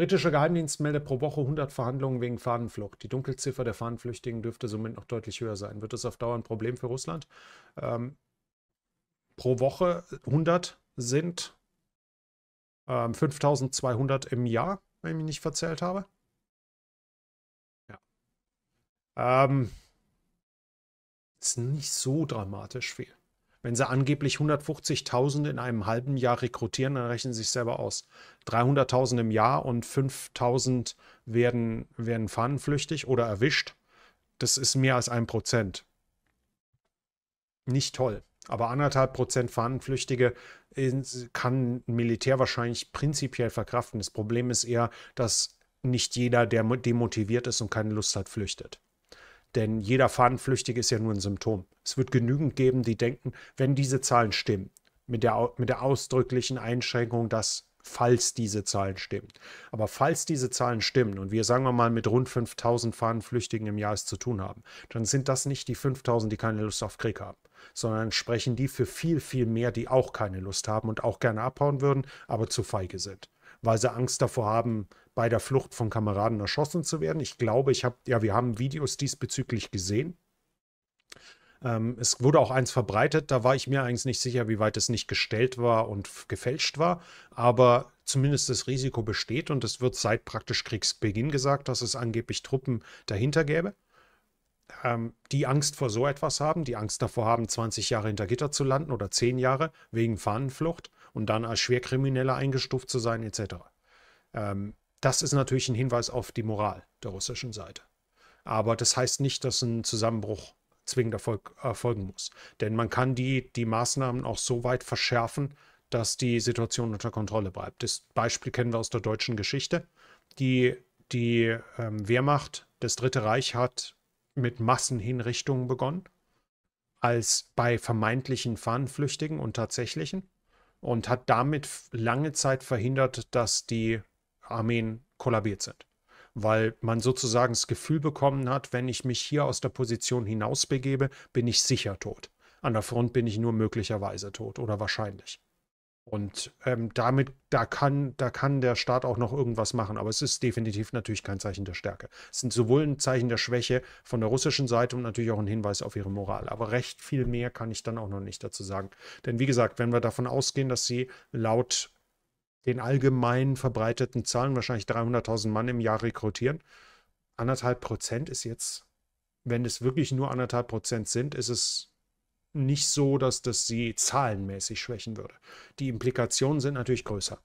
Britische Geheimdienst meldet pro Woche 100 Verhandlungen wegen Fahnenflucht. Die Dunkelziffer der Fahnenflüchtigen dürfte somit noch deutlich höher sein. Wird das auf Dauer ein Problem für Russland? Ähm, pro Woche 100 sind ähm, 5200 im Jahr, wenn ich mich nicht verzählt habe. Ja. Ähm, ist nicht so dramatisch viel. Wenn sie angeblich 150.000 in einem halben Jahr rekrutieren, dann rechnen sie sich selber aus. 300.000 im Jahr und 5.000 werden, werden fahnenflüchtig oder erwischt. Das ist mehr als ein Prozent. Nicht toll. Aber anderthalb Prozent Fahnenflüchtige kann ein Militär wahrscheinlich prinzipiell verkraften. Das Problem ist eher, dass nicht jeder, der demotiviert ist und keine Lust hat, flüchtet. Denn jeder Fahnenflüchtige ist ja nur ein Symptom. Es wird genügend geben, die denken, wenn diese Zahlen stimmen, mit der, mit der ausdrücklichen Einschränkung, dass falls diese Zahlen stimmen. Aber falls diese Zahlen stimmen und wir sagen wir mal mit rund 5000 Fahnenflüchtigen im Jahr es zu tun haben, dann sind das nicht die 5000, die keine Lust auf Krieg haben, sondern sprechen die für viel, viel mehr, die auch keine Lust haben und auch gerne abhauen würden, aber zu feige sind weil sie Angst davor haben, bei der Flucht von Kameraden erschossen zu werden. Ich glaube, ich habe, ja, wir haben Videos diesbezüglich gesehen. Ähm, es wurde auch eins verbreitet, da war ich mir eigentlich nicht sicher, wie weit es nicht gestellt war und gefälscht war, aber zumindest das Risiko besteht und es wird seit praktisch Kriegsbeginn gesagt, dass es angeblich Truppen dahinter gäbe, ähm, die Angst vor so etwas haben, die Angst davor haben, 20 Jahre hinter Gitter zu landen oder 10 Jahre wegen Fahnenflucht und dann als Schwerkrimineller eingestuft zu sein, etc. Ähm, das ist natürlich ein Hinweis auf die Moral der russischen Seite. Aber das heißt nicht, dass ein Zusammenbruch zwingend erfolg, erfolgen muss. Denn man kann die, die Maßnahmen auch so weit verschärfen, dass die Situation unter Kontrolle bleibt. Das Beispiel kennen wir aus der deutschen Geschichte. Die, die ähm, Wehrmacht, das Dritte Reich hat mit Massenhinrichtungen begonnen, als bei vermeintlichen Fahnenflüchtigen und tatsächlichen und hat damit lange Zeit verhindert, dass die Armeen kollabiert sind. Weil man sozusagen das Gefühl bekommen hat, wenn ich mich hier aus der Position hinausbegebe, bin ich sicher tot. An der Front bin ich nur möglicherweise tot oder wahrscheinlich. Und ähm, damit, da kann, da kann der Staat auch noch irgendwas machen, aber es ist definitiv natürlich kein Zeichen der Stärke. Es sind sowohl ein Zeichen der Schwäche von der russischen Seite und natürlich auch ein Hinweis auf ihre Moral. Aber recht viel mehr kann ich dann auch noch nicht dazu sagen. Denn wie gesagt, wenn wir davon ausgehen, dass sie laut den allgemein verbreiteten Zahlen wahrscheinlich 300.000 Mann im Jahr rekrutieren, anderthalb Prozent ist jetzt, wenn es wirklich nur anderthalb Prozent sind, ist es nicht so, dass das sie zahlenmäßig schwächen würde. Die Implikationen sind natürlich größer.